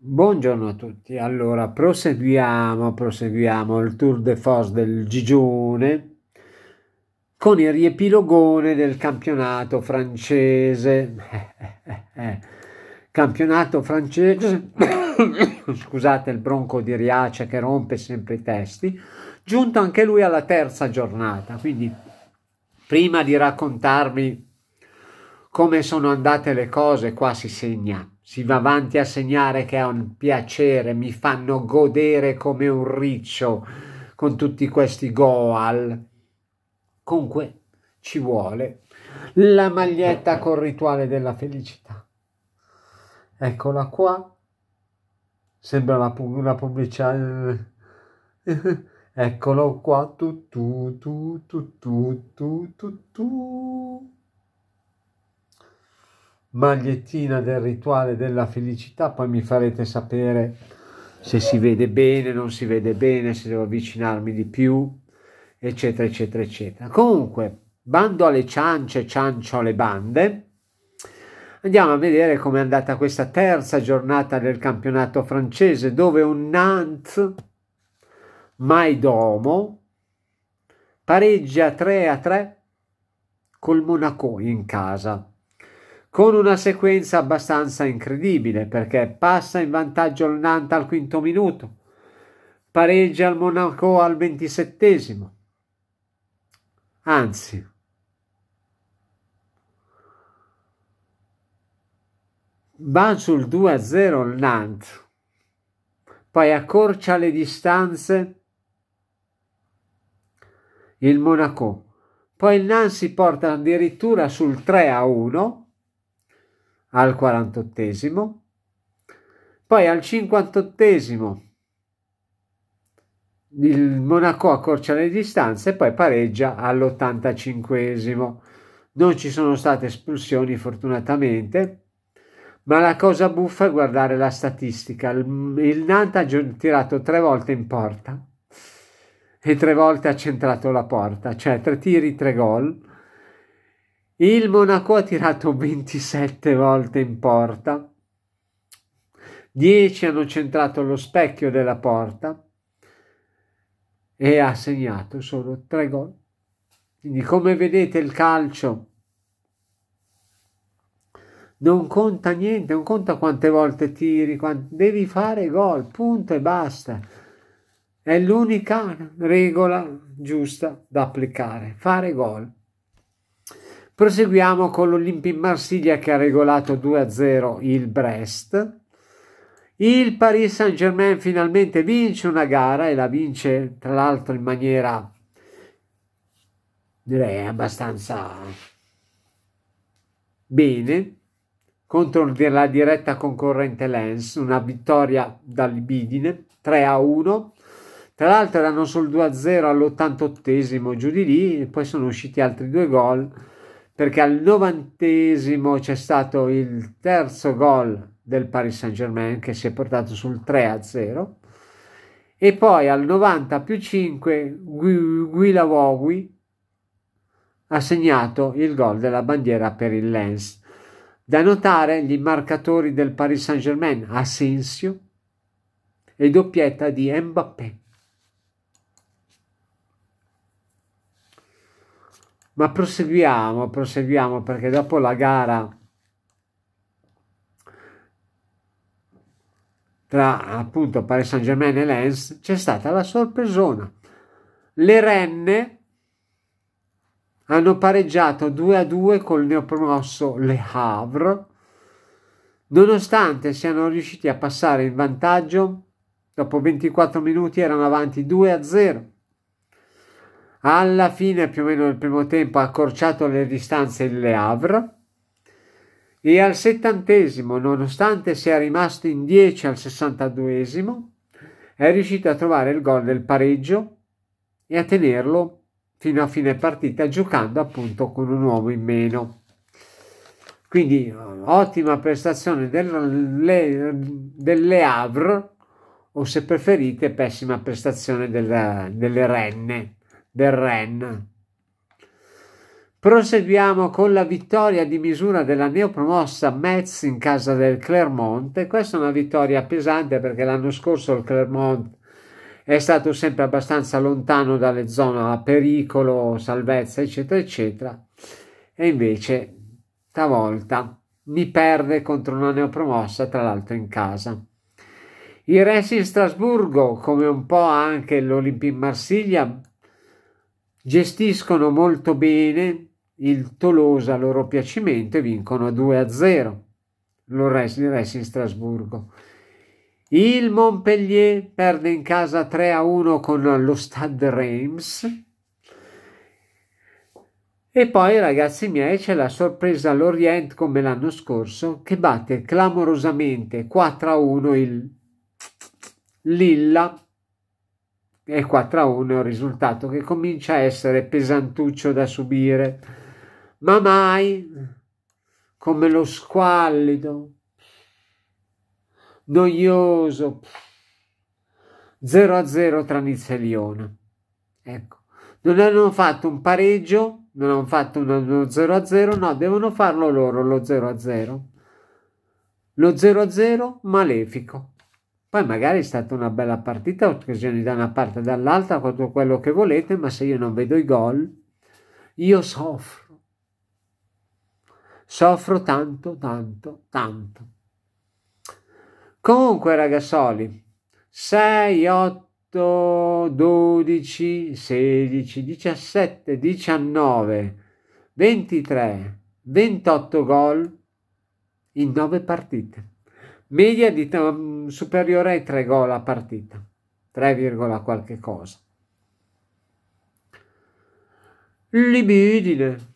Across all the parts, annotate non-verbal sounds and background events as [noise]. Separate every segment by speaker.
Speaker 1: Buongiorno a tutti, allora proseguiamo, proseguiamo il tour de force del Gigione con il riepilogone del campionato francese. [laughs] campionato francese, [coughs] scusate il bronco di Riace che rompe sempre i testi, giunto anche lui alla terza giornata, quindi prima di raccontarvi come sono andate le cose qua si segna si va avanti a segnare che è un piacere, mi fanno godere come un riccio con tutti questi goal. Comunque ci vuole la maglietta col rituale della felicità. Eccola qua. Sembra la, una pubblicità. [laughs] Eccolo qua. Tu, tu, tu, tu, tu, tu, tu, tu magliettina del rituale della felicità, poi mi farete sapere se si vede bene, non si vede bene, se devo avvicinarmi di più, eccetera, eccetera, eccetera. Comunque, bando alle ciance, ciancio alle bande, andiamo a vedere com'è andata questa terza giornata del campionato francese, dove un Nantes Maidomo pareggia 3 a 3 col Monaco in casa con una sequenza abbastanza incredibile perché passa in vantaggio il Nantes al quinto minuto, pareggia il Monaco al ventisettesimo, anzi va sul 2-0 il Nantes, poi accorcia le distanze il Monaco, poi il Nantes si porta addirittura sul 3-1 al 48 poi al 58 il Monaco accorcia le distanze e poi pareggia all'85 non ci sono state espulsioni fortunatamente ma la cosa buffa è guardare la statistica il, il Nanta ha tirato tre volte in porta e tre volte ha centrato la porta cioè tre tiri tre gol il Monaco ha tirato 27 volte in porta, 10 hanno centrato lo specchio della porta e ha segnato solo 3 gol. Quindi come vedete il calcio non conta niente, non conta quante volte tiri, quant... devi fare gol, punto e basta. È l'unica regola giusta da applicare, fare gol. Proseguiamo con l'Olympique Marsiglia che ha regolato 2-0 il Brest. Il Paris Saint-Germain finalmente vince una gara e la vince tra l'altro in maniera direi abbastanza bene contro la diretta concorrente Lens, una vittoria dall'Ibidine 3 a 1. Tra l'altro erano sul 2 a 0 all'88esimo giù di lì e poi sono usciti altri due gol perché al novantesimo c'è stato il terzo gol del Paris Saint Germain che si è portato sul 3-0 e poi al 90 più 5 Guilavogi ha segnato il gol della bandiera per il Lens. Da notare gli marcatori del Paris Saint Germain Asensio e doppietta di Mbappé. Ma proseguiamo, proseguiamo perché dopo la gara tra appunto Paris Saint Germain e Lens c'è stata la sorpresona. Le Renne hanno pareggiato 2 a 2 col neopromosso Le Havre, nonostante siano riusciti a passare in vantaggio. Dopo 24 minuti erano avanti 2 a 0 alla fine più o meno del primo tempo ha accorciato le distanze il Le Havre e al settantesimo, nonostante sia rimasto in 10 al 62esimo, è riuscito a trovare il gol del pareggio e a tenerlo fino a fine partita giocando appunto con un uomo in meno. Quindi ottima prestazione del Le, del Le Havre o se preferite pessima prestazione del, delle Renne del REN. Proseguiamo con la vittoria di misura della neopromossa Metz in casa del Clermont. E questa è una vittoria pesante perché l'anno scorso il Clermont è stato sempre abbastanza lontano dalle zone a pericolo, salvezza, eccetera, eccetera. E invece stavolta mi perde contro una neopromossa, tra l'altro in casa. Il Racing Strasburgo, come un po' anche l'Olympique Marsiglia, gestiscono molto bene il Tolosa a loro piacimento e vincono a 2 a 0 lo Racing, in Strasburgo. Il Montpellier perde in casa 3 a 1 con lo Stade Reims. E poi, ragazzi miei, c'è la sorpresa all'Orient come l'anno scorso che batte clamorosamente 4 a 1 il Lilla e 4 a 1 è un risultato che comincia a essere pesantuccio da subire, ma mai come lo squallido, noioso 0 a 0 tra Nizza e Lione. Ecco, non hanno fatto un pareggio, non hanno fatto uno 0 a 0, no, devono farlo loro lo 0 a 0. Lo 0 a 0 malefico. Poi magari è stata una bella partita, occasioni da una parte e dall'altra, contro quello che volete, ma se io non vedo i gol, io soffro. Soffro tanto, tanto, tanto. Comunque ragazzoli, 6, 8, 12, 16, 17, 19, 23, 28 gol in 9 partite media di t- mm, superiore ai 3 gol a partita, 3, qualche cosa. Libidine.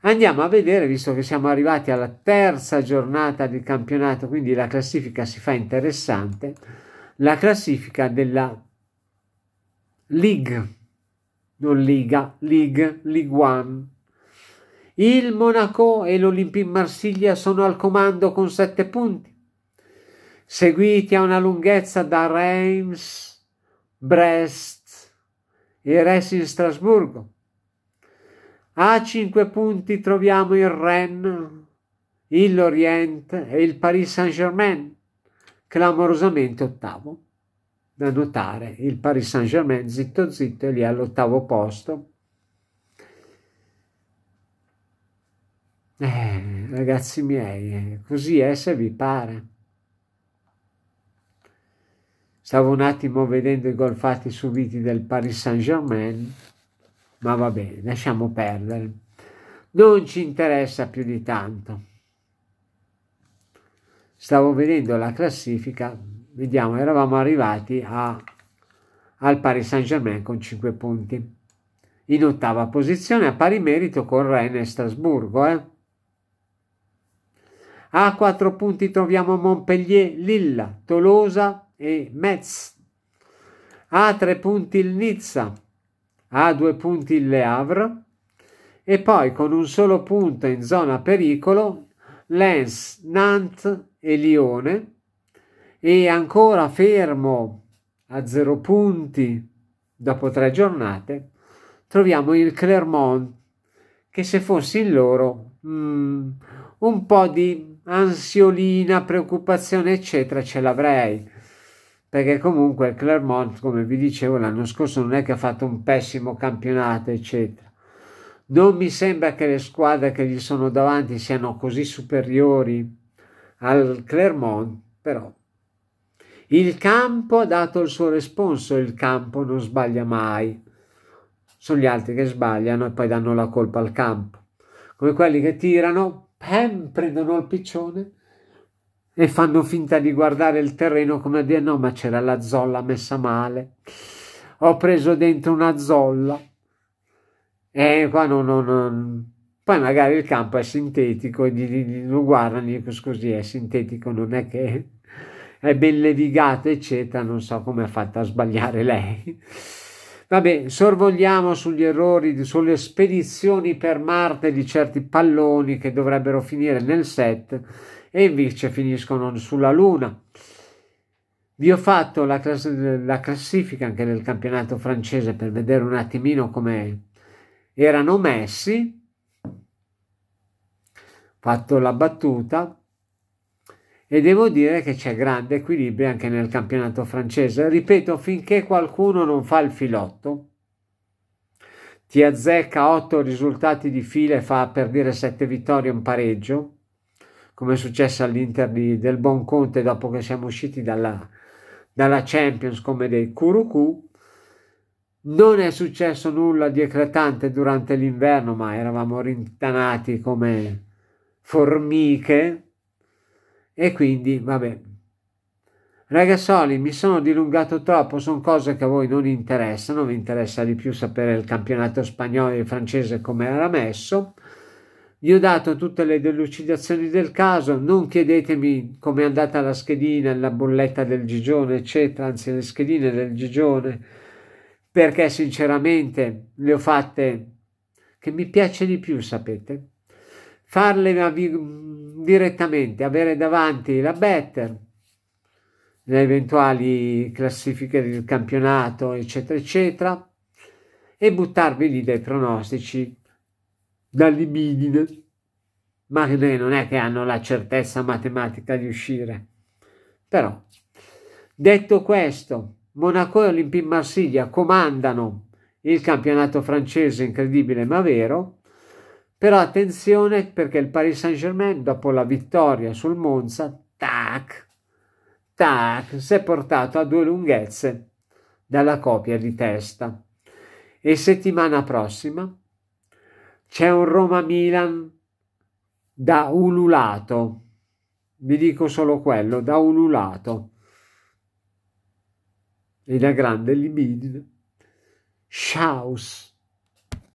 Speaker 1: Andiamo a vedere, visto che siamo arrivati alla terza giornata di campionato, quindi la classifica si fa interessante, la classifica della League, non Liga, League, League One, il Monaco e l'Olympique Marsiglia sono al comando con 7 punti, seguiti a una lunghezza da Reims, Brest e Racing Strasburgo. A 5 punti troviamo il Rennes, il Lorient e il Paris Saint-Germain, clamorosamente ottavo. Da notare, il Paris Saint-Germain zitto zitto è lì all'ottavo posto Eh, ragazzi miei, eh, così è se vi pare. Stavo un attimo vedendo i gol fatti subiti del Paris Saint-Germain, ma va bene, lasciamo perdere. Non ci interessa più di tanto. Stavo vedendo la classifica, vediamo, eravamo arrivati a, al Paris Saint-Germain con 5 punti. In ottava posizione a pari merito con Rennes e Strasburgo, eh? A quattro punti troviamo Montpellier, Lilla, Tolosa e Metz. A tre punti il Nizza, a due punti il Le Havre e poi con un solo punto in zona pericolo Lens, Nantes e Lione e ancora fermo a zero punti dopo tre giornate troviamo il Clermont che se fossi in loro mm, un po' di ansiolina, preoccupazione, eccetera, ce l'avrei. Perché comunque il Clermont, come vi dicevo l'anno scorso, non è che ha fatto un pessimo campionato, eccetera. Non mi sembra che le squadre che gli sono davanti siano così superiori al Clermont, però il campo ha dato il suo responso, il campo non sbaglia mai. Sono gli altri che sbagliano e poi danno la colpa al campo. Come quelli che tirano, Hem prendono il piccione e fanno finta di guardare il terreno come a dire no ma c'era la zolla messa male ho preso dentro una zolla e qua non, non, non... poi magari il campo è sintetico e gli, gli, lo guardano dico scusi è sintetico non è che è ben levigato eccetera non so come ha fatto a sbagliare lei Vabbè, sorvogliamo sugli errori, sulle spedizioni per Marte di certi palloni che dovrebbero finire nel set e invece finiscono sulla Luna. Vi ho fatto la, class- la classifica anche nel campionato francese per vedere un attimino come erano messi. Fatto la battuta, e devo dire che c'è grande equilibrio anche nel campionato francese. Ripeto, finché qualcuno non fa il filotto, ti azzecca 8 risultati di file e fa per dire 7 vittorie un pareggio, come è successo all'Inter del Bon Conte dopo che siamo usciti dalla, dalla Champions come dei Kuruku. Non è successo nulla di eclatante durante l'inverno, ma eravamo rintanati come formiche e quindi, vabbè. Ragazzoli, mi sono dilungato troppo, sono cose che a voi non interessano, vi interessa di più sapere il campionato spagnolo e francese come era messo. Vi ho dato tutte le delucidazioni del caso, non chiedetemi come è andata la schedina, la bolletta del Gigione, eccetera, anzi le schedine del Gigione, perché sinceramente le ho fatte che mi piace di più, sapete? farle direttamente, avere davanti la Better, le eventuali classifiche del campionato, eccetera, eccetera, e buttarvi lì dei pronostici, dall'ibidine, ma non è che hanno la certezza matematica di uscire. Però, detto questo, Monaco e Olympique Marsiglia comandano il campionato francese, incredibile ma vero, però attenzione perché il Paris Saint-Germain dopo la vittoria sul Monza, tac, tac, si è portato a due lunghezze dalla copia di testa. E settimana prossima c'è un Roma-Milan da ululato. Vi dico solo quello, da ululato. E la grande libidine. Schaus.